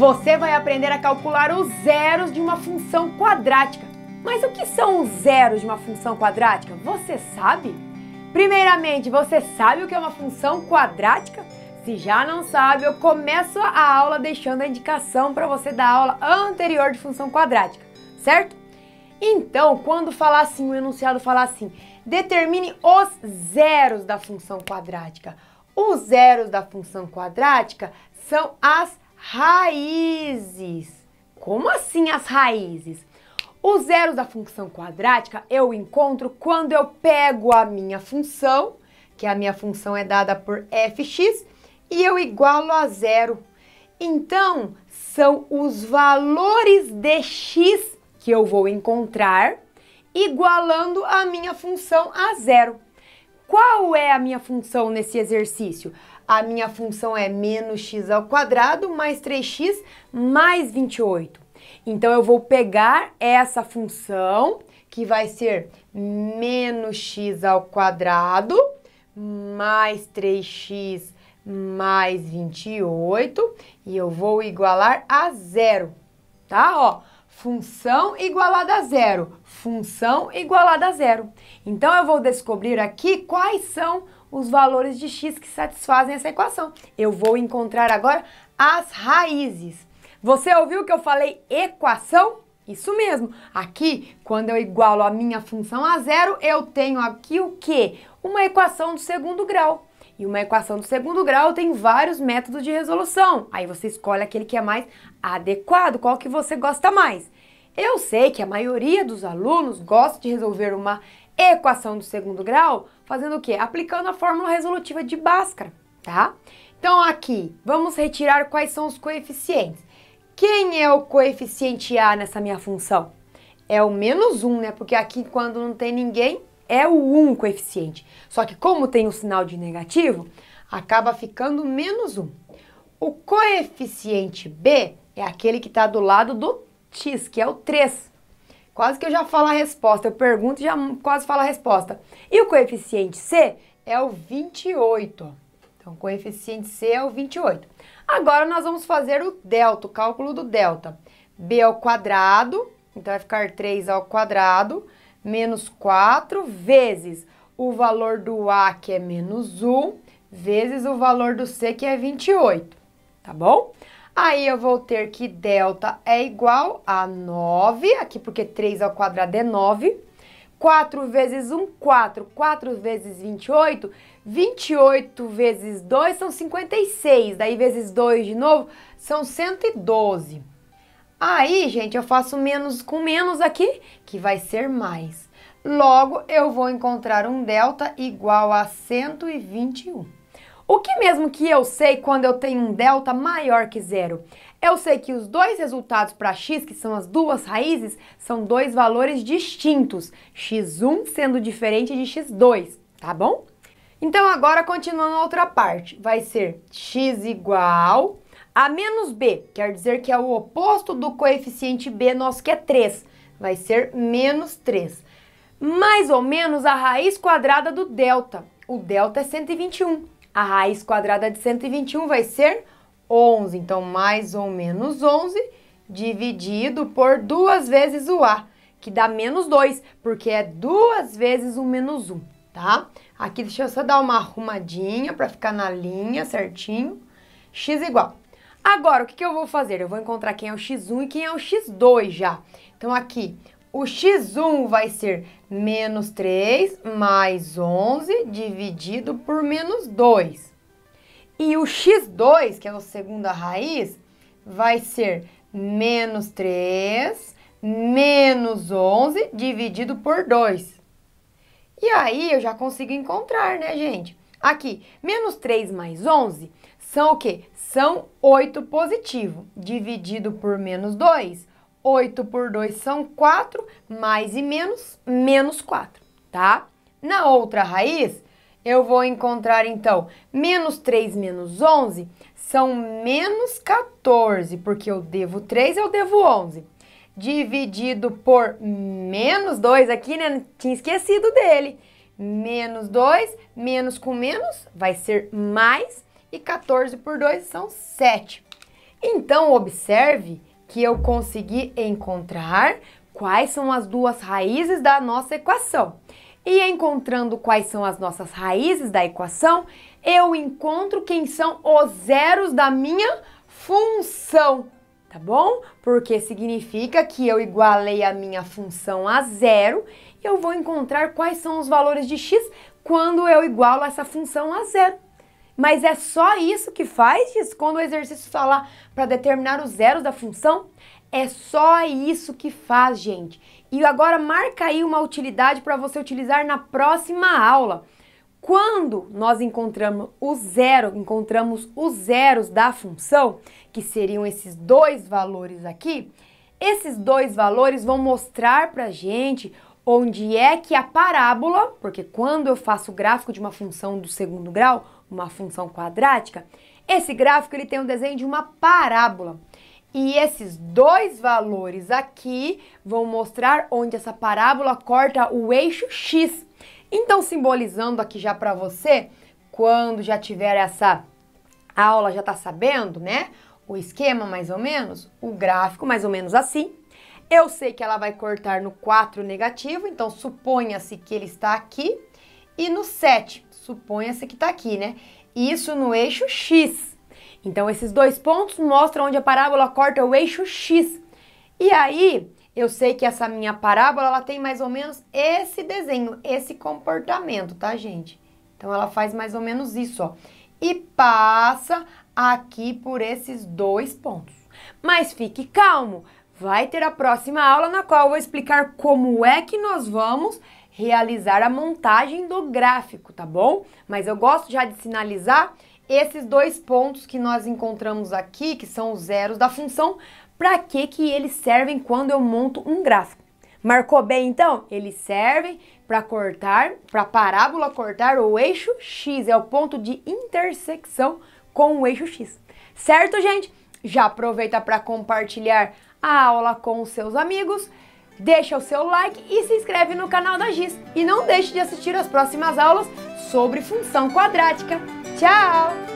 Você vai aprender a calcular os zeros de uma função quadrática. Mas o que são os zeros de uma função quadrática? Você sabe? Primeiramente, você sabe o que é uma função quadrática? Se já não sabe, eu começo a aula deixando a indicação para você da aula anterior de função quadrática, certo? Então, quando falar assim, o enunciado falar assim, determine os zeros da função quadrática. Os zeros da função quadrática são as raízes. Como assim as raízes? Os zeros da função quadrática eu encontro quando eu pego a minha função, que a minha função é dada por fx, e eu igualo a zero. Então, são os valores de x que eu vou encontrar igualando a minha função a zero. Qual é a minha função nesse exercício? A minha função é menos x ao quadrado mais 3x mais 28. Então eu vou pegar essa função que vai ser menos x ao quadrado mais 3x mais 28 e eu vou igualar a zero, tá? Ó, função igualada a zero, função igualada a zero. Então, eu vou descobrir aqui quais são os valores de x que satisfazem essa equação. Eu vou encontrar agora as raízes. Você ouviu que eu falei equação? Isso mesmo. Aqui, quando eu igualo a minha função a zero, eu tenho aqui o quê? Uma equação do segundo grau. E uma equação do segundo grau tem vários métodos de resolução. Aí você escolhe aquele que é mais adequado, qual que você gosta mais. Eu sei que a maioria dos alunos gosta de resolver uma equação do segundo grau fazendo o quê? Aplicando a fórmula resolutiva de Bhaskara, tá? Então aqui, vamos retirar quais são os coeficientes. Quem é o coeficiente A nessa minha função? É o menos 1, né? Porque aqui quando não tem ninguém, é o 1 coeficiente. Só que como tem o sinal de negativo, acaba ficando menos 1. O coeficiente B é aquele que está do lado do x, que é o 3. Quase que eu já falo a resposta, eu pergunto e já quase falo a resposta. E o coeficiente C é o 28. Então, o coeficiente C é o 28. Agora, nós vamos fazer o delta, o cálculo do delta. B ao quadrado, então vai ficar 3 ao quadrado, menos 4 vezes o valor do A, que é menos 1, vezes o valor do C, que é 28, tá bom? Aí eu vou ter que delta é igual a 9, aqui porque 3 ao quadrado é 9. 4 vezes 1, 4. 4 vezes 28, 28 vezes 2 são 56. Daí vezes 2 de novo são 112. Aí, gente, eu faço menos com menos aqui, que vai ser mais. Logo, eu vou encontrar um delta igual a 121. O que mesmo que eu sei quando eu tenho um delta maior que zero? Eu sei que os dois resultados para x, que são as duas raízes, são dois valores distintos, x1 sendo diferente de x2, tá bom? Então agora continuando a outra parte, vai ser x igual a menos B quer dizer que é o oposto do coeficiente B nosso que é 3. Vai ser menos 3. Mais ou menos a raiz quadrada do delta. O delta é 121. A raiz quadrada de 121 vai ser 11. Então, mais ou menos 11 dividido por duas vezes o A, que dá menos 2, porque é duas vezes o menos 1, tá? Aqui, deixa eu só dar uma arrumadinha para ficar na linha certinho. x igual Agora, o que, que eu vou fazer? Eu vou encontrar quem é o x1 e quem é o x2 já. Então, aqui, o x1 vai ser menos 3 mais 11 dividido por menos 2. E o x2, que é a segunda raiz, vai ser menos 3 menos 11 dividido por 2. E aí eu já consigo encontrar, né, gente? Aqui, menos 3 mais 11 são o quê? São 8 positivo, dividido por menos 2. 8 por 2 são 4, mais e menos, menos 4, tá? Na outra raiz, eu vou encontrar, então, menos 3 menos 11 são menos 14, porque eu devo 3, eu devo 11. Dividido por menos 2 aqui, né? Tinha esquecido dele. Menos 2, menos com menos, vai ser mais e 14 por 2 são 7. Então, observe que eu consegui encontrar quais são as duas raízes da nossa equação. E encontrando quais são as nossas raízes da equação, eu encontro quem são os zeros da minha função, tá bom? Porque significa que eu igualei a minha função a zero e eu vou encontrar quais são os valores de x quando eu igualo essa função a zero. Mas é só isso que faz, quando o exercício falar tá para determinar os zeros da função? É só isso que faz, gente. E agora marca aí uma utilidade para você utilizar na próxima aula. Quando nós encontramos o zero, encontramos os zeros da função, que seriam esses dois valores aqui, esses dois valores vão mostrar para gente onde é que a parábola, porque quando eu faço o gráfico de uma função do segundo grau, uma função quadrática, esse gráfico ele tem o um desenho de uma parábola. E esses dois valores aqui vão mostrar onde essa parábola corta o eixo x. Então, simbolizando aqui já para você, quando já tiver essa aula, já está sabendo, né? O esquema mais ou menos, o gráfico mais ou menos assim, eu sei que ela vai cortar no 4 negativo, então suponha-se que ele está aqui. E no 7, suponha-se que está aqui, né? Isso no eixo X. Então, esses dois pontos mostram onde a parábola corta o eixo X. E aí, eu sei que essa minha parábola, ela tem mais ou menos esse desenho, esse comportamento, tá, gente? Então, ela faz mais ou menos isso, ó. E passa aqui por esses dois pontos. Mas fique calmo, vai ter a próxima aula na qual eu vou explicar como é que nós vamos realizar a montagem do gráfico, tá bom? Mas eu gosto já de sinalizar esses dois pontos que nós encontramos aqui, que são os zeros da função, para que que eles servem quando eu monto um gráfico. Marcou bem então? Eles servem para cortar, para parábola cortar o eixo X, é o ponto de intersecção com o eixo X. Certo, gente? Já aproveita para compartilhar a aula com os seus amigos, deixa o seu like e se inscreve no canal da GIS. E não deixe de assistir as próximas aulas sobre função quadrática. Tchau!